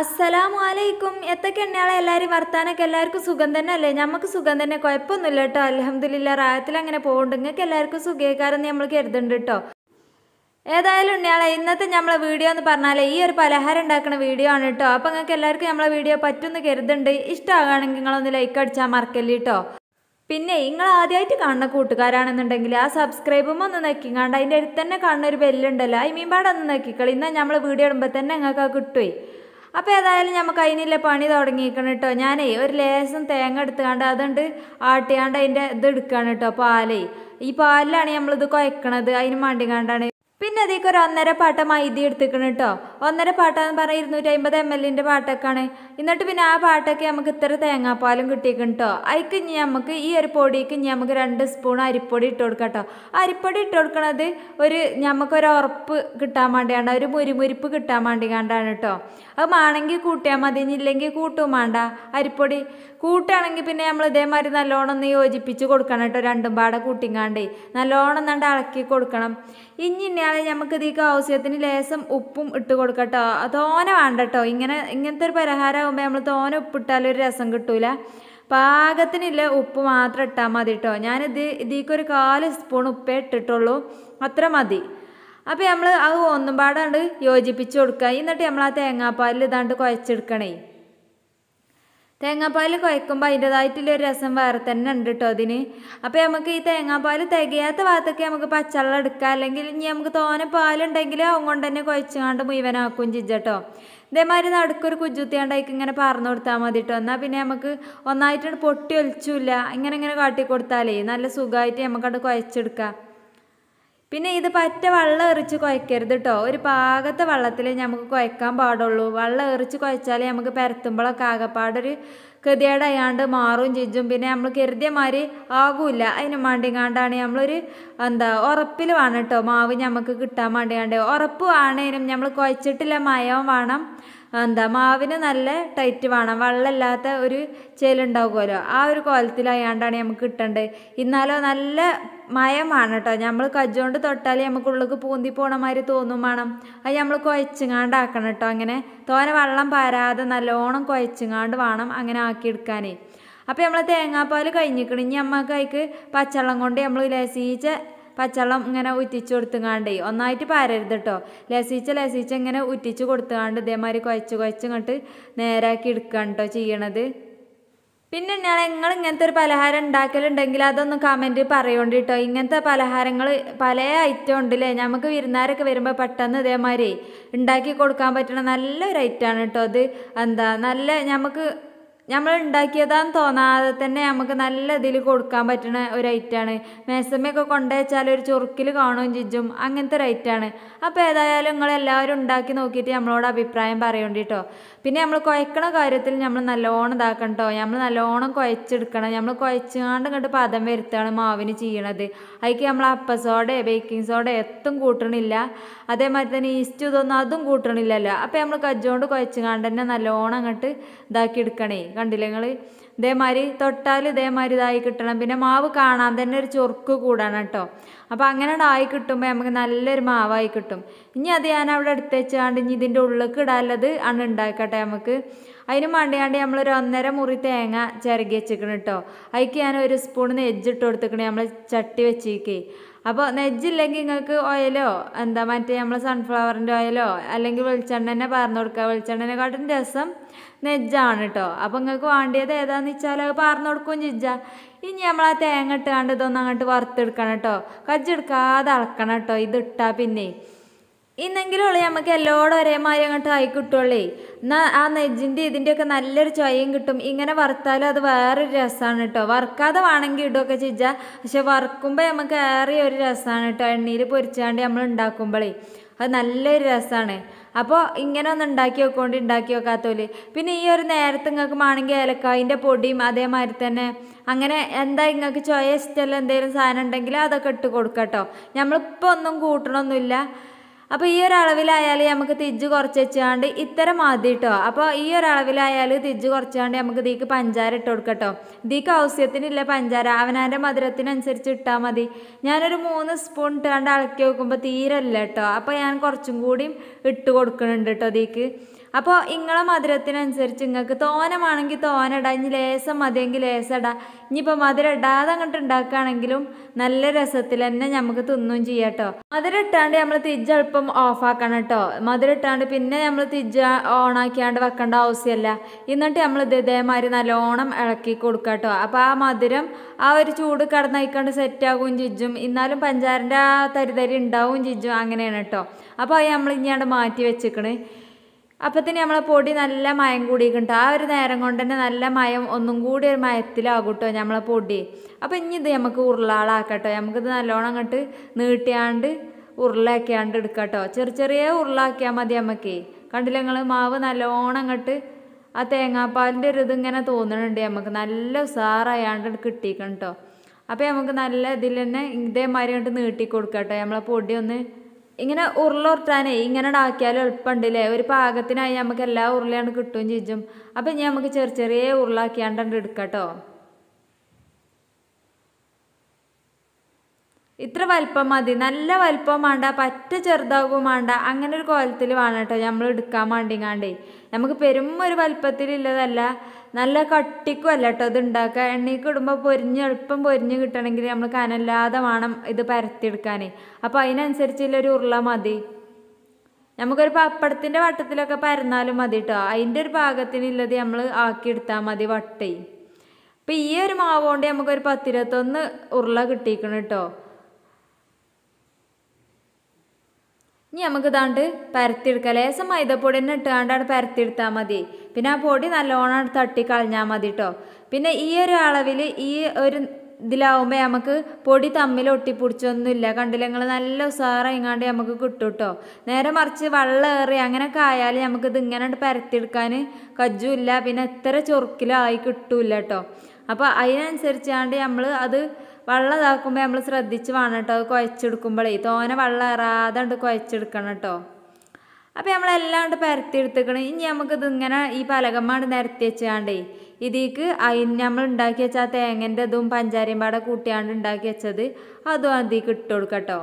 അസ്സലാമു അലൈക്കും എത്തൊക്കെ എണ്ണയാളെ എല്ലാവരും വർത്താനൊക്കെ എല്ലാവർക്കും സുഖം തന്നെ അല്ലേ നമുക്ക് സുഖം തന്നെ കുഴപ്പമൊന്നുമില്ല കേട്ടോ അലഹമ്മദില്ല റായത്തിൽ അങ്ങനെ പോകുന്നുണ്ട് നിങ്ങൾക്ക് എല്ലാവർക്കും സുഖേക്കാരെന്ന് നമ്മൾ കരുതുന്നുണ്ട് കേട്ടോ ഏതായാലും ഉണ്ണിയാളെ ഇന്നത്തെ നമ്മളെ വീഡിയോ എന്ന് പറഞ്ഞാൽ ഈ ഒരു പലഹാരം ഉണ്ടാക്കുന്ന വീഡിയോ ആണ് കേട്ടോ അപ്പം നിങ്ങൾക്ക് എല്ലാവർക്കും നമ്മളെ വീഡിയോ പറ്റുമെന്ന് കരുതുന്നുണ്ട് ഇഷ്ടമാകുകയാണെങ്കിൽ നിങ്ങളൊന്ന് ലൈക്ക് അടിച്ചാൽ മറക്കല്ലേ കേട്ടോ പിന്നെ നിങ്ങൾ ആദ്യമായിട്ട് കാണുന്ന കൂട്ടുകാരാണെന്നുണ്ടെങ്കിൽ ആ സബ്സ്ക്രൈബും ഒന്ന് നോക്കിക്കാണ്ട് അതിൻ്റെ അടുത്ത് തന്നെ കാണുന്ന ഒരു ബെല്ലുണ്ടല്ലോ ഐ മീൻ നോക്കിക്കളി ഇന്ന് നമ്മൾ വീഡിയോ ഇടുമ്പോൾ തന്നെ നിങ്ങൾക്ക് കിട്ടുമേ അപ്പോൾ ഏതായാലും നമുക്ക് അതിനുള്ള പണി തുടങ്ങിയിരിക്കണം കേട്ടോ ഞാനേ ഒരു ലേസം തേങ്ങ എടുത്തുകൊണ്ട് അതുകൊണ്ട് ആട്ടിയാണ്ട് അതിൻ്റെ ഇത് എടുക്കുകയാണ് കേട്ടോ പാലേ ഈ പാലിലാണ് നമ്മളിത് കുഴക്കണത് അതിന് മണ്ടി കണ്ടാണ് പിന്നെ അതേക്ക് ഒരു ഒന്നര പാട്ട മൈദ എടുത്തേക്കണം കേട്ടോ ഒന്നര പാട്ടാന്ന് പറഞ്ഞാൽ ഇരുന്നൂറ്റി അമ്പത് എം എല്ലിൻ്റെ പാട്ടൊക്കെയാണ് എന്നിട്ട് പിന്നെ ആ പാട്ടൊക്കെ നമുക്ക് ഇത്ര തേങ്ങാപ്പാലും കിട്ടിയിരിക്കണം കേട്ടോ അതിക്ക് ഇനി നമുക്ക് ഈ ഒരു പൊടിക്ക് ഇനി നമുക്ക് രണ്ട് സ്പൂൺ അരിപ്പൊടി ഇട്ട് കൊടുക്കാം കേട്ടോ അരിപ്പൊടി ഇട്ട് കൊടുക്കണത് ഒരു നമുക്കൊരു ഉറപ്പ് കിട്ടാൻ വേണ്ടിയാണ് ഒരു മുരിമുരിപ്പ് കിട്ടാൻ വേണ്ടി കണ്ടാണ് കേട്ടോ അത് മാണെങ്കിൽ കൂട്ടിയാൽ മതി ഇല്ലെങ്കിൽ കൂട്ടും വേണ്ട അരിപ്പൊടി കൂട്ടുകയാണെങ്കിൽ പിന്നെ നമ്മൾ ഇതേമാതിരി നല്ലോണം ഒന്ന് യോജിപ്പിച്ച് കൊടുക്കണം കേട്ടോ രണ്ടും പാടെ കൂട്ടിങ്ങാണ്ട് നല്ലോണം നണ്ട് ഇളക്കി കൊടുക്കണം ഇനി ഇതാണ് നമുക്ക് ഇതിലേക്ക് ആവശ്യത്തിന് ലേസം ഉപ്പും ഇട്ട് കൊടുക്കട്ടോ തോന വേണ്ട കേട്ടോ ഇങ്ങനെ ഇങ്ങനത്തെ ഒരു പരിഹാരമാകുമ്പോൾ നമ്മൾ തോന ഉപ്പിട്ടാലും ഒരു രസം കിട്ടൂല പാകത്തിനില്ല ഉപ്പ് മാത്രം ഇട്ടാൽ മതി കേട്ടോ ഞാനിത് ഇതിക്കൊരു ഒരു കാല് സ്പൂൺ ഉപ്പേ ഇട്ടിട്ടുള്ളൂ അത്ര മതി അപ്പോൾ നമ്മൾ അത് ഒന്നും പാടാണ്ട് യോജിപ്പിച്ച് കൊടുക്കുക എന്നിട്ട് നമ്മൾ ആ തേങ്ങാപ്പാലിൽ ഇതാണ്ട് കുഴച്ചെടുക്കണേ തേങ്ങാപ്പാൽ കുഴക്കുമ്പോൾ ഒരു രസം വേറെ തന്നെ ഉണ്ട് കേട്ടോ അതിന് അപ്പോൾ നമുക്ക് ഈ തേങ്ങാപ്പാൽ തികയാത്ത ഭാഗത്തൊക്കെ നമുക്ക് പച്ചവെള്ളം എടുക്കാം അല്ലെങ്കിൽ ഇനി നമുക്ക് തോനെ പാലുണ്ടെങ്കിൽ അവൻ കൊണ്ട് തന്നെ കുഴച്ചുകൊണ്ട് മുഴുവനാക്കും ചിജട്ടോ ഇതേമാതിരി നടുക്കൊരു കുജുത്തിയാണ്ടായിക്ക് ഇങ്ങനെ പറഞ്ഞു കൊടുത്താൽ മതി കേട്ടോ എന്നാൽ പിന്നെ നമുക്ക് ഒന്നായിട്ട് പൊട്ടി ഒലിച്ചില്ല ഇങ്ങനെ ഇങ്ങനെ കാട്ടി കൊടുത്താലേ നല്ല സുഖമായിട്ട് നമുക്കത് കുഴച്ചെടുക്കാം പിന്നെ ഇത് പറ്റ വെള്ളം എറിച്ച് കുഴക്കരുത് കേട്ടോ ഒരു പാകത്തെ വെള്ളത്തിൽ നമുക്ക് കുഴക്കാൻ പാടുള്ളൂ വെള്ളം എറിച്ച് കുഴച്ചാൽ നമുക്ക് പരത്തുമ്പോഴൊക്കെ ആകെപ്പാടൊരു കൃതിയേടായാണ്ട് മാറും ചിജും പിന്നെ നമ്മൾ കരുതിയമാതിരി ആകൂല അതിന് മാണ്ടിങ്ങാണ്ടാണ് നമ്മളൊരു എന്താ ഉറപ്പിൽ വേണം കേട്ടോ മാവ് നമുക്ക് കിട്ടാൻ മാണ്ടിങ്ങാണ്ട് ഉറപ്പ് വേണേനും നമ്മൾ കുഴച്ചിട്ടില്ല മയം വേണം എന്താ മാവിന് നല്ല ടൈറ്റ് വേണം വെള്ളമില്ലാത്ത ഒരു ചേലുണ്ടാവുമല്ലോ ആ ഒരു കോലത്തിലായാണ്ടാണ് നമുക്ക് കിട്ടേണ്ടത് എന്നാലോ നല്ല മയമാണ് കേട്ടോ നമ്മൾ കജ്ജോണ്ട് തൊട്ടാൽ നമുക്ക് ഉള്ളിലേക്ക് പൂന്തി പോണ മാതിരി തോന്നും വേണം അത് നമ്മൾ കുഴച്ചിങ്ങാണ്ടാക്കണം കേട്ടോ അങ്ങനെ തോന വെള്ളം പാരാതെ നല്ലോണം കുഴച്ചിങ്ങാണ്ട് വേണം അങ്ങനെ ആക്കിയെടുക്കാനേ അപ്പോൾ നമ്മൾ തേങ്ങാപ്പാൽ കഴിഞ്ഞിക്കണം ഇനി നമ്മൾക്ക് അതിക്ക് പച്ചവെള്ളം കൊണ്ട് നമ്മൾ ലസീച്ച പച്ചവെള്ളം ഇങ്ങനെ ഉറ്റിച്ചു കൊടുത്തുങ്ങാണ്ടേ ഒന്നായിട്ട് പാരരുത് കേട്ടോ ലസിച്ച ലസിച്ച് ഇങ്ങനെ ഉറ്റിച്ചു കൊടുത്തുകാണ്ട് ഇതേമാതിരി കുഴച്ച് കുഴച്ച് ഇങ്ങോട്ട് നേരാക്കി എടുക്കുകയാണ് കേട്ടോ ചെയ്യണത് പിന്നെ ഞാൻ നിങ്ങൾ ഇങ്ങനത്തെ ഒരു പലഹാരം ഉണ്ടാക്കലുണ്ടെങ്കിൽ അതൊന്ന് കമൻറ്റ് പറയുകൊണ്ട് കേട്ടോ ഇങ്ങനത്തെ പലഹാരങ്ങൾ പല ഐറ്റം ഉണ്ടല്ലേ നമുക്ക് വിരുന്നാരൊക്കെ വരുമ്പോൾ പെട്ടെന്ന് ഇതേമാതിരി ഉണ്ടാക്കി കൊടുക്കാൻ പറ്റണ നല്ലൊരു ഐറ്റമാണ് കേട്ടോ അത് എന്താ നല്ല നമുക്ക് നമ്മൾ ഉണ്ടാക്കിയതാന്ന് തോന്നാതെ തന്നെ നമുക്ക് നല്ല ഇതിൽ കൊടുക്കാൻ പറ്റുന്ന ഒരു ഐറ്റാണ് മേസമ്മയൊക്കെ കൊണ്ടുവച്ചാൽ ഒരു ചുറുക്കിൽ കാണുകയും ചിജും അങ്ങനത്തെ ഒരു ഐറ്റാണ് അപ്പോൾ ഏതായാലും നിങ്ങളെല്ലാവരും ഉണ്ടാക്കി നോക്കിയിട്ട് നമ്മളോട് അഭിപ്രായം പറയേണ്ടിട്ടോ പിന്നെ നമ്മൾ കുഴക്കണ കാര്യത്തിൽ നമ്മൾ നല്ലോണം ഇതാക്കണം കേട്ടോ നമ്മൾ നല്ലോണം കുഴച്ചെടുക്കണം നമ്മൾ കുഴച്ചാണ്ട് ഇങ്ങോട്ട് പദം വരുത്താണ് മാവിന് ചെയ്യണത് അതിക്ക് നമ്മൾ അപ്പസോടെ ബേക്കിംഗ് സോഡ എത്തും കൂട്ടണില്ല അതേമാതിരി തന്നെ ഈസ്റ്റ് ഇതൊന്നും അതും കൂട്ടണില്ലല്ലോ അപ്പോൾ നമ്മൾ കജ്ജോണ്ട് കുഴച്ചുകാണ്ട് തന്നെ നല്ലോണം അങ്ങോട്ട് ഇതാക്കി എടുക്കണേ കണ്ടില്ല നിങ്ങൾ ഇതേമാതിരി തൊട്ടാൽ ഇതേമാതിരി ഇതായി കിട്ടണം പിന്നെ മാവ് കാണാൻ തന്നെ ഒരു ചൊറുക്ക് കൂടണം കേട്ടോ അപ്പോൾ അങ്ങനെ ആയി കിട്ടുമ്പോൾ നമുക്ക് നല്ലൊരു മാവായി കിട്ടും ഇനി അത് ഞാൻ അവിടെ എടുത്ത് വെച്ചാണ്ട് ഇനി ഇതിൻ്റെ ഉള്ളിലേക്ക് ഇടാല്ലത് അണ് ഉണ്ടാക്കട്ടെ നമുക്ക് അതിന് മണ്ടിയാണ്ട് നമ്മളൊരു ഒന്നര മുറി തേങ്ങ ചിരകി വെച്ചിരിക്കണം കേട്ടോ അതിക്ക് ഞാൻ ഒരു സ്പൂൺ നെജ്ജ് ഇട്ട് കൊടുത്തിക്കണേ നമ്മൾ ചട്ടി വെച്ചിരിക്കേ അപ്പോൾ നെജ്ജില്ലെങ്കിൽ നിങ്ങൾക്ക് ഓയിലോ എന്താ മറ്റേ നമ്മൾ സൺഫ്ലവറിൻ്റെ ഓയിലോ അല്ലെങ്കിൽ വെളിച്ചെണ്ണ തന്നെ പാർന്നു കൊടുക്കുക കാട്ടും രസം നെജ്ജാണ് കേട്ടോ അപ്പോൾ നിങ്ങൾക്ക് വേണ്ടിയത് ഏതാന്ന് വെച്ചാൽ അത് പാർന്നു കൊടുക്കുകയും ചെയ്യാം ഇനി നമ്മൾ ആ തേങ്ങ ഇട്ടുകൊണ്ട് ഇതൊന്നും അങ്ങോട്ട് വറുത്തെടുക്കണം കേട്ടോ കജ്ജെടുക്കാതെ അളക്കണം കേട്ടോ ഇതിട്ടാൽ പിന്നെ ഇന്നെങ്കിലും ഉള്ളു നമുക്ക് എല്ലാവരും ഒരേമാതിരി അങ്ങോട്ട് ആയി കിട്ടുള്ളേ എന്നാൽ ആ നെജിൻ്റെ ഇതിൻ്റെയൊക്കെ നല്ലൊരു ചോയം കിട്ടും ഇങ്ങനെ വറുത്താലും അത് വേറൊരു രസമാണ് കേട്ടോ വറുക്കാതെ വേണമെങ്കിൽ ഇടുകയൊക്കെ ചെയ്യാം പക്ഷെ വറുക്കുമ്പോൾ നമുക്ക് ഏറെ ഒരു രസമാണ് കേട്ടോ എണ്ണയിൽ പൊരിച്ചാണ്ട് നമ്മൾ ഉണ്ടാക്കുമ്പോഴേ അത് നല്ലൊരു രസമാണ് അപ്പോൾ ഇങ്ങനെ ഒന്ന് ഉണ്ടാക്കി വെക്കൊണ്ട് ഉണ്ടാക്കി വെക്കാത്തോല് പിന്നെ ഈ ഒരു നേരത്തെ നിങ്ങൾക്ക് ആണെങ്കിൽ ഏലക്കായിൻ്റെ പൊടിയും അതേമാതിരി തന്നെ അങ്ങനെ എന്താ നിങ്ങൾക്ക് ചോയ ഇഷ്ടമല്ല എന്തെങ്കിലും സാധനം ഉണ്ടെങ്കിൽ അതൊക്കെ ഇട്ട് കൊടുക്കാം കേട്ടോ നമ്മളിപ്പോൾ ഒന്നും കൂട്ടണമൊന്നുമില്ല അപ്പോൾ ഈ ഒരു അളവിലായാൽ നമുക്ക് തിജ്ജ് കുറച്ച് വെച്ചാണ്ട് ഇത്തരം മതി കേട്ടോ അപ്പോൾ ഈ ഒരു അളവിലായാൽ തിജ്ജ് കുറച്ചാണ്ട് നമുക്ക് ദീക്ക് പഞ്ചാര ഇട്ട് കൊടുക്കട്ടോ ദീക്ക് ഔസ്യത്തിനില്ല പഞ്ചാര അവനാൻ്റെ മധുരത്തിനനുസരിച്ച് ഇട്ടാൽ മതി ഞാനൊരു മൂന്ന് സ്പൂൺ ഇട്ടാണ്ട് ഇളക്കി വെക്കുമ്പോൾ തീരല്ല കേട്ടോ അപ്പോൾ ഞാൻ കുറച്ചും കൂടിയും ഇട്ട് കൊടുക്കുന്നുണ്ട് കേട്ടോ ദീക്ക് അപ്പോൾ നിങ്ങളെ മധുരത്തിനനുസരിച്ച് നിങ്ങൾക്ക് തോനമാണെങ്കിൽ തോനടാ ഇനി ലേസം മതിയെങ്കിൽ ലേസട ഇനിയിപ്പോൾ മധുരം ഇടാതെ അങ്ങോട്ട് ഉണ്ടാക്കുകയാണെങ്കിലും നല്ല രസത്തിൽ തന്നെ നമുക്ക് തിന്നും ചെയ്യാം കേട്ടോ മധുരം ഇട്ടാണ്ട് നമ്മൾ തിരിച്ച് അല്പം ഓഫാക്കണം കേട്ടോ മധുരം ഇട്ടാണ്ട് പിന്നെ നമ്മൾ ഓൺ ഓണാക്കിയാണ്ട് വെക്കേണ്ട ആവശ്യമില്ല എന്നിട്ട് നമ്മൾ ഇത് ഇതേമാതിരി നല്ലോണം ഇളക്കി കൊടുക്കുക കേട്ടോ അപ്പോൾ ആ മധുരം ആ ഒരു ചൂട് കടന്നയക്കാണ്ട് സെറ്റാകും ചിജും എന്നാലും പഞ്ചാരൻ്റെ ആ തരിതരി ഉണ്ടാവും ചിജും അങ്ങനെയാണ് കേട്ടോ അപ്പോൾ അത് നമ്മൾ ഇനിയാണ്ട് മാറ്റി വെച്ചേക്കണേ അപ്പോൾ തന്നെ നമ്മളെ പൊടി നല്ല മയം കൂടിയിട്ടുണ്ട് ആ ഒരു നേരം കൊണ്ട് തന്നെ നല്ല മയം ഒന്നും കൂടി ഒരു മയത്തിലാകും കേട്ടോ നമ്മളെ പൊടി അപ്പോൾ ഇനി ഇത് നമുക്ക് ഉരുളാളാക്കട്ടോ നമുക്കിത് നല്ലോണം അങ്ങോട്ട് നീട്ടിയാണ്ട് ഉരുളയാക്കിയാണ്ട് എടുക്കാട്ടോ ചെറിയ ചെറിയ ഉരുളാക്കിയാൽ മതി നമുക്ക് കണ്ടില്ല നിങ്ങൾ മാവ് നല്ലോണം അങ്ങോട്ട് ആ തേങ്ങാപ്പാലിൻ്റെ ഒരു ഇതിങ്ങനെ തോന്നുന്നുണ്ട് നമുക്ക് നല്ല ഉസാറായാണ്ട് കിട്ടിയിട്ടുണ്ട് കേട്ടോ അപ്പോൾ നമുക്ക് നല്ല ഇതിൽ തന്നെ ഇതേമാതിരി അങ്ങോട്ട് നീട്ടി കൊടുക്കാം കേട്ടോ നമ്മളെ പൊടി ഒന്ന് ഇങ്ങനെ ഉരുളുർത്താനേ ഇങ്ങനെ ആക്കിയാൽ എളുപ്പമുണ്ടല്ലേ ഒരു പാകത്തിനായി നമുക്ക് എല്ലാ ഉരുളയാണ് കിട്ടുകയും ചെയ്യും അപ്പം ഇനി നമുക്ക് ചെറിയ ചെറിയ ഉരുളാക്കിയാണ്ട് എടുക്കാം കേട്ടോ ഇത്ര വലിപ്പം മതി നല്ല വലിപ്പം വേണ്ട പറ്റ ചെറുതാകും വേണ്ട അങ്ങനെ ഒരു കോലത്തിൽ വേണം കേട്ടോ നമ്മൾ എടുക്കാൻ വേണ്ടിങ്ങാണ്ടേ നമുക്ക് പെരും ഒരു വലിപ്പത്തിലുള്ളതല്ല നല്ല കട്ടിക്കും അല്ല കേട്ടോ അത് ഉണ്ടാക്കുക എണ്ണയ്ക്ക് ഇടുമ്പോൾ പൊരിഞ്ഞ് എളുപ്പം പൊരിഞ്ഞ് കിട്ടണമെങ്കിൽ നമ്മൾ കനല്ലാതെ വേണം ഇത് പരത്തിയെടുക്കാൻ അപ്പോൾ അതിനനുസരിച്ചുള്ളൊരു ഉരുള മതി നമുക്കൊരു പപ്പടത്തിൻ്റെ വട്ടത്തിലൊക്കെ പരന്നാലും മതി കേട്ടോ അതിൻ്റെ ഒരു ഭാഗത്തിനുള്ളത് നമ്മൾ ആക്കിയെടുത്താൽ മതി വട്ടേ അപ്പം ഈ ഒരു മാവ് കൊണ്ട് നമുക്കൊരു പത്തിരുപത്തൊന്ന് ഉരുള കിട്ടിയിരിക്കണം കേട്ടോ ഇനി നമുക്ക് ഇതാണ്ട് പരത്തിയെടുക്കാം ലേശം മൈദപ്പൊടി തന്നെ ഇട്ടുകൊണ്ടാണ് പരത്തിയെടുത്താൽ മതി പിന്നെ ആ പൊടി നല്ലോണം തട്ടി കളഞ്ഞാൽ മതി കേട്ടോ പിന്നെ ഈ ഒരു അളവിൽ ഈ ഒരു ഇതിലാവുമ്പോൾ നമുക്ക് പൊടി തമ്മിൽ ഒട്ടിപ്പിടിച്ചൊന്നുമില്ല കണ്ടില്ല നിങ്ങൾ നല്ല ഉസാറങ്ങാണ്ട് നമുക്ക് കിട്ടും കേട്ടോ നേരെ മറിച്ച് വെള്ളമേറി അങ്ങനെയൊക്കെ ആയാൽ നമുക്കിത് ഇങ്ങനെ പരത്തിയെടുക്കാൻ കജ്ജുമില്ല പിന്നെ എത്ര ചൊറുക്കിലായി കിട്ടില്ല കേട്ടോ അപ്പോൾ അതിനനുസരിച്ചാണ്ട് നമ്മൾ അത് വെള്ളം ഇതാക്കുമ്പോൾ നമ്മൾ ശ്രദ്ധിച്ച് വേണം കേട്ടോ അത് കുഴച്ചെടുക്കുമ്പോഴേ തോനെ വെള്ളം ഇറാതെ ഉണ്ട് കുഴച്ചെടുക്കണം കേട്ടോ അപ്പോൾ നമ്മളെല്ലാം ഉണ്ട് പരത്തി എടുത്തേക്കണം ഇനി നമുക്കിത് ഇങ്ങനെ ഈ പലകമ്മാണ്ട് നിരത്തി വെച്ചാണ്ടേ ഇതിക്ക് അതിന് നമ്മൾ ഉണ്ടാക്കി വെച്ച ആ തേങ്ങൻ്റെ ഇതും പഞ്ചാരിയും പാടെ കൂട്ടിയാണ്ട് ഉണ്ടാക്കി വെച്ചത് അതും അതിക്ക് ഇട്ട് കൊടുക്കട്ടോ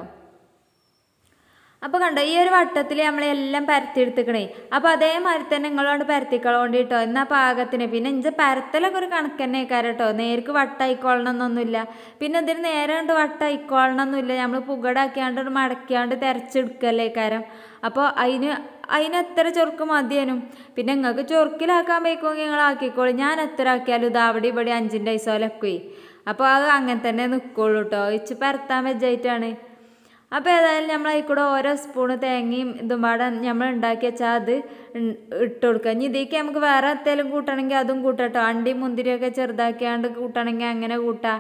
അപ്പോൾ കണ്ടോ ഈ ഒരു വട്ടത്തിൽ നമ്മൾ പരത്തി പരത്തിയെടുത്തിക്കണേ അപ്പോൾ അതേമാതിരി തന്നെ നിങ്ങളോട് പരത്തിക്കളോണ്ട് കേട്ടോ എന്നാൽ പാകത്തിന് പിന്നെ ഇഞ്ച പരത്തലൊക്കെ ഒരു കണക്ക് തന്നെ കേട്ടോ നേർക്ക് വട്ടായിക്കോളണം എന്നൊന്നുമില്ല പിന്നെ ഇതിന് നേരെ കണ്ട് വട്ടായിക്കോളണം എന്നില്ല നമ്മൾ പുകടാക്കിയാണ്ട് ഒരു മടക്കിയാണ്ട് തിരച്ചെടുക്കല്ലേ കാരം അപ്പോൾ അതിന് അതിനെത്ര ചൊറുക്ക് മതിയനും പിന്നെ നിങ്ങൾക്ക് ചൊറുക്കിലാക്കാൻ പോയിക്കോങ്കിൽ നിങ്ങൾ ആക്കിക്കോളും ഞാൻ എത്ര ആക്കിയാലും ഇതാവിടെ ഇവിടെ അഞ്ചിൻ്റെ ഐസോലൊക്കെ അപ്പോൾ അത് അങ്ങനെ തന്നെ നിൽക്കുള്ളൂ കേട്ടോ ഇച്ച് പരത്താൻ വെജായിട്ടാണ് അപ്പോൾ ഏതായാലും നമ്മൾ അതിൽ കൂടെ ഓരോ സ്പൂണ് തേങ്ങയും ഇതും പാടെ നമ്മൾ ഉണ്ടാക്കി വെച്ചാൽ അത് ഇട്ട് കൊടുക്കുക ഇനി ഇതേക്ക് നമുക്ക് വേറെ എന്തെങ്കിലും കൂട്ടണമെങ്കിൽ അതും കൂട്ടട്ടോ അണ്ടി മുന്തിരിയൊക്കെ ചെറുതാക്കിയാണ്ട് കൂട്ടണമെങ്കിൽ അങ്ങനെ കൂട്ടാം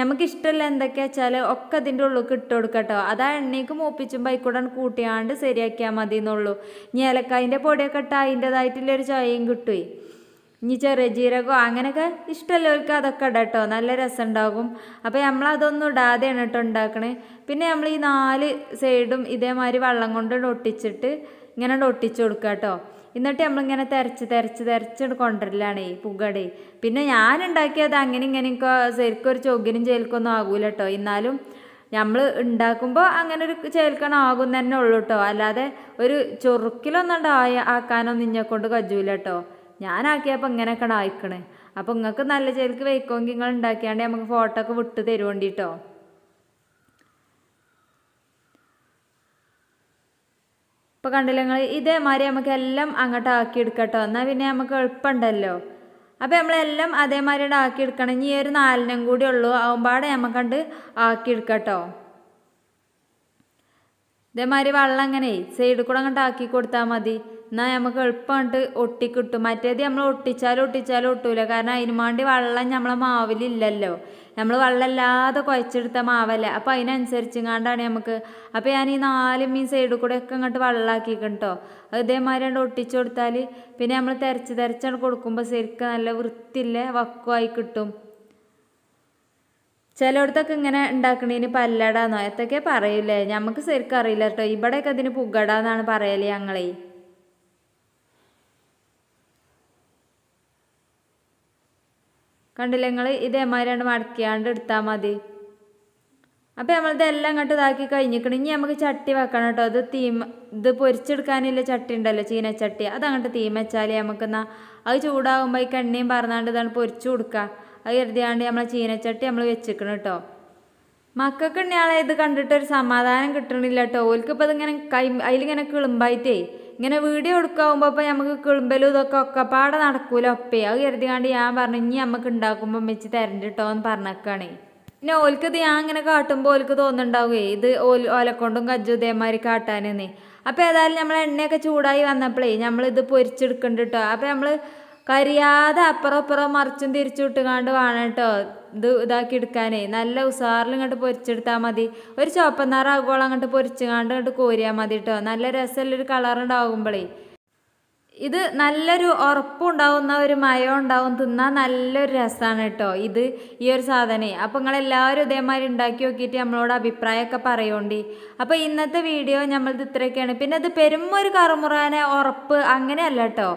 നമുക്ക് ഇഷ്ടമല്ല എന്തൊക്കെയാ വെച്ചാൽ ഒക്കെ അതിൻ്റെ ഉള്ളിലേക്ക് ഇട്ട് കൊടുക്കട്ടോ അത് ആ എണ്ണയ്ക്ക് മൂപ്പിച്ചുമ്പോൾ അതിൽ കൂട്ടിയാണ്ട് ശരിയാക്കിയാൽ മതി എന്നുള്ളൂ ഇനി ഏലക്കായൻ്റെ പൊടിയൊക്കെ ഇട്ടാൽ അതിൻ്റെതായിട്ടുള്ളൊരു ചായയും കിട്ടുമേ ഇനി ചെറിയ ജീരകമോ അങ്ങനെയൊക്കെ ഇഷ്ടമല്ലവർക്ക് അതൊക്കെ ഇടാം കേട്ടോ നല്ല രസമുണ്ടാകും അപ്പോൾ നമ്മളതൊന്നും ഇടാതെയാണ് കേട്ടോ ഉണ്ടാക്കണേ പിന്നെ നമ്മൾ ഈ നാല് സൈഡും ഇതേമാതിരി വെള്ളം കൊണ്ട് ഒട്ടിച്ചിട്ട് ഇങ്ങനെ ഒട്ടിച്ചു കൊടുക്കുക കേട്ടോ എന്നിട്ട് നമ്മളിങ്ങനെ തിരച്ച് തിരച്ച് തിരച്ച് കൊണ്ടുവരലാണ് ഈ പുകടി പിന്നെ ഞാൻ ഉണ്ടാക്കിയത് അങ്ങനെ ഇങ്ങനെയൊക്കെ ശരിക്കും ഒരു ചൊകിനും ചേൽക്കൊന്നും ആകൂല കേട്ടോ എന്നാലും നമ്മൾ ഉണ്ടാക്കുമ്പോൾ അങ്ങനെ ഒരു ചേൽക്കണം ആകും തന്നെ ഉള്ളൂ കേട്ടോ അല്ലാതെ ഒരു ചൊറുക്കിലൊന്നും ഉണ്ടായ ആക്കാനൊന്നും ഇന്നെ കൊണ്ട് കജൂല കേട്ടോ ഞാനാക്കിയപ്പോൾ ഇങ്ങനെയൊക്കെ ആയിക്കണേ അപ്പോൾ നിങ്ങൾക്ക് നല്ല ചേർക്ക് വയ്ക്കുമെങ്കിൽ നിങ്ങൾ ഉണ്ടാക്കിയാണ്ട് നമുക്ക് ഫോട്ടോ ഒക്കെ വിട്ട് തരുവണ്ടിട്ടോ ഇപ്പോൾ കണ്ടില്ല നിങ്ങൾ ഇതേമാതിരി നമുക്ക് എല്ലാം അങ്ങോട്ട് ആക്കിയെടുക്കട്ടോ എന്നാൽ പിന്നെ നമുക്ക് എളുപ്പമുണ്ടല്ലോ അപ്പോൾ നമ്മളെല്ലാം അതേമാതിരി ആക്കിയെടുക്കണം ഈ ഒരു നാലിനും കൂടി ഉള്ളൂ ആവുമ്പാടെ നമുക്കണ്ട് ആക്കിയെടുക്കട്ടോ ഇതേമാതിരി വെള്ളം അങ്ങനെ സൈഡിൽ കൂടെ അങ്ങോട്ട് ആക്കി കൊടുത്താൽ മതി എന്നാൽ നമുക്ക് എളുപ്പമായിട്ട് ഒട്ടിക്കിട്ടും മറ്റേത് നമ്മൾ ഒട്ടിച്ചാലും ഒട്ടിച്ചാലും ഒട്ടൂല കാരണം അതിനു വേണ്ടി വെള്ളം നമ്മളെ മാവിലില്ലല്ലോ നമ്മൾ വെള്ളമില്ലാതെ കുഴച്ചെടുത്ത മാവല്ല അപ്പോൾ അതിനനുസരിച്ച് കണ്ടാണ് നമുക്ക് അപ്പോൾ ഞാൻ ഈ നാല് മീൻ സൈഡിൽ കൂടെ ഒക്കെ ഇങ്ങോട്ട് വെള്ളമാക്കിക്കണം കേട്ടോ ഇതേമാതിരി കണ്ട് ഒട്ടിച്ചു കൊടുത്താൽ പിന്നെ നമ്മൾ തിരച്ച് തിരച്ചാണ് കൊടുക്കുമ്പോൾ ശരിക്കും നല്ല വൃത്തിയില്ല വക്കുമായി കിട്ടും ചിലയിടത്തൊക്കെ ഇങ്ങനെ ഉണ്ടാക്കണേന് പല്ലടാന്നോ എത്തൊക്കെ പറയില്ലേ നമുക്ക് ശരിക്കും അറിയില്ല കേട്ടോ ഇവിടെയൊക്കെ അതിന് പുകടാന്നാണ് പറയല് ഞങ്ങളേ കണ്ടില്ല നിങ്ങൾ ഇതേമാതിരി രണ്ട് മടക്കിയാണ്ട് എടുത്താൽ മതി അപ്പോൾ നമ്മളിതെല്ലാം അങ്ങോട്ട് ഇതാക്കി കഴിഞ്ഞിക്കണം ഇനി നമുക്ക് ചട്ടി വെക്കണം കേട്ടോ അത് തീമ ഇത് പൊരിച്ചെടുക്കാനില്ല ചട്ടി ഉണ്ടല്ലോ ചീനച്ചട്ടി അതങ്ങോട്ട് തീമച്ചാൽ നമുക്കെന്നാ അത് ചൂടാകുമ്പോൾ ഈ കണ്ണിയും പറഞ്ഞാണ്ട് ഇതാണ് പൊരിച്ചു കൊടുക്കുക അത് കരുതിയാണ്ട് നമ്മളെ ചീനച്ചട്ടി നമ്മൾ വെച്ചിക്കണം കേട്ടോ മക്കൾക്ക് ഇയാളെ ഇത് കണ്ടിട്ടൊരു സമാധാനം കിട്ടണില്ല കേട്ടോ ഓൽക്കിപ്പോൾ ഇതിങ്ങനെ കൈ അതിലിങ്ങനെ കിളുമ്പായിട്ടേ ഇങ്ങനെ വീഡിയോ എടുക്കാവുമ്പോൾ അപ്പം നമുക്ക് കിളുമ്പലും ഇതൊക്കെ ഒക്കെപ്പാടെ നടക്കൂലോ ഒപ്പേ അത് കരുതിക്കാണ്ട് ഞാൻ പറഞ്ഞു ഇനി നമുക്ക് ഉണ്ടാക്കുമ്പോൾ വെച്ച് തരണ്ടിട്ടോ എന്ന് പറഞ്ഞേക്കാണ് പിന്നെ ഓൽക്ക് ഇത് ഞാൻ അങ്ങനെ കാട്ടുമ്പോൾ ഓൽക്ക് തോന്നുന്നുണ്ടാവുകയെ ഇത് ഓൽ ഓലക്കൊണ്ടും കജ്ജു ഇതേമാതിരി കാട്ടാനെന്ന് അപ്പം ഏതായാലും നമ്മൾ എണ്ണയൊക്കെ ചൂടായി വന്നപ്പോഴേ നമ്മളിത് പൊരിച്ചെടുക്കണ്ട കേട്ടോ അപ്പോൾ നമ്മൾ കരിയാതെ അപ്പുറം അപ്പുറം മറിച്ചും തിരിച്ചു വിട്ടുകാണ്ട് വേണം കേട്ടോ ഇത് ഇതാക്കി എടുക്കാനേ നല്ല ഉസാറിൽ ഇങ്ങോട്ട് പൊരിച്ചെടുത്താൽ മതി ഒരു ചുവപ്പ നിറാകുവോളം അങ്ങോട്ട് പൊരിച്ചുകാണ്ട് ഇങ്ങോട്ട് കോരിയാൽ മതി കേട്ടോ നല്ല രസമുള്ളൊരു കളറുണ്ടാകുമ്പോഴേ ഇത് നല്ലൊരു ഉറപ്പുണ്ടാവുന്ന ഒരു മയം ഉണ്ടാവും തിന്നാൽ നല്ലൊരു രസമാണ് കേട്ടോ ഇത് ഈ ഒരു സാധനം അപ്പോൾ നിങ്ങളെല്ലാവരും ഇതേമാതിരി ഉണ്ടാക്കി നോക്കിയിട്ട് നമ്മളോട് അഭിപ്രായമൊക്കെ പറയുകൊണ്ടി അപ്പോൾ ഇന്നത്തെ വീഡിയോ നമ്മളിത് ഇത്രയൊക്കെയാണ് പിന്നെ ഇത് പെരും ഒരു കറുമുറാനെ ഉറപ്പ് അങ്ങനെയല്ല കേട്ടോ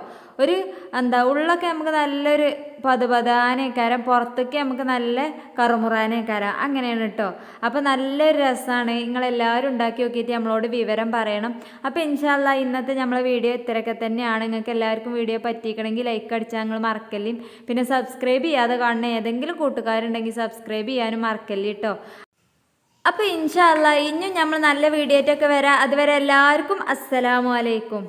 ഒരു എന്താ ഉള്ളൊക്കെ നമുക്ക് നല്ലൊരു പതുപതാനേക്കാരം പുറത്തേക്ക് നമുക്ക് നല്ല കറുമുറാനേക്കാരം അങ്ങനെയാണ് കേട്ടോ അപ്പോൾ നല്ലൊരു രസമാണ് നിങ്ങളെല്ലാവരും ഉണ്ടാക്കി നോക്കിയിട്ട് നമ്മളോട് വിവരം പറയണം അപ്പോൾ ഇൻഷാല്ല ഇന്നത്തെ നമ്മളെ വീഡിയോ ഇത്രയൊക്കെ തന്നെയാണ് നിങ്ങൾക്ക് എല്ലാവർക്കും വീഡിയോ പറ്റിക്കണമെങ്കിൽ ലൈക്ക് അടിച്ചാൽ ഞങ്ങൾ മറക്കല്ലേ പിന്നെ സബ്സ്ക്രൈബ് ചെയ്യാതെ കാണുന്ന ഏതെങ്കിലും കൂട്ടുകാരുണ്ടെങ്കിൽ സബ്സ്ക്രൈബ് ചെയ്യാനും മറക്കല്ലേ കേട്ടോ അപ്പോൾ ഇൻഷാല്ല ഇനിയും നമ്മൾ നല്ല വീഡിയോറ്റൊക്കെ വരാം അതുവരെ എല്ലാവർക്കും അസ്സലാമലൈക്കും